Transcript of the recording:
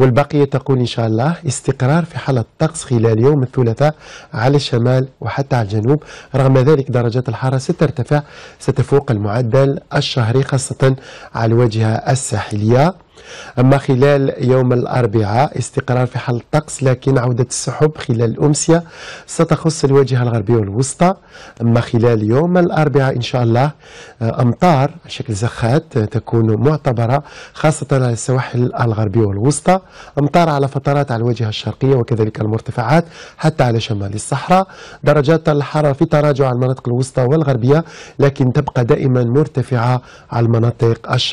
والبقية تقول إن شاء الله استقرار في حالة الطقس خلال يوم الثلاثاء على الشمال وحتى على الجنوب رغم ذلك درجات الحرارة سترتفع ستفوق المعدل الشهري خاصة على الواجهة الساحلية أما خلال يوم الأربعاء استقرار في حال الطقس لكن عودة السحب خلال الأمسية ستخص الواجهة الغربية والوسطى أما خلال يوم الأربعاء إن شاء الله آه، أمطار على شكل زخات آه، تكون معتبرة خاصة على السواحل الغربية والوسطى أمطار على فترات على الواجهة الشرقية وكذلك المرتفعات حتى على شمال الصحراء درجات الحرارة في تراجع على المناطق الوسطى والغربية لكن تبقى دائما مرتفعة على المناطق الشرقية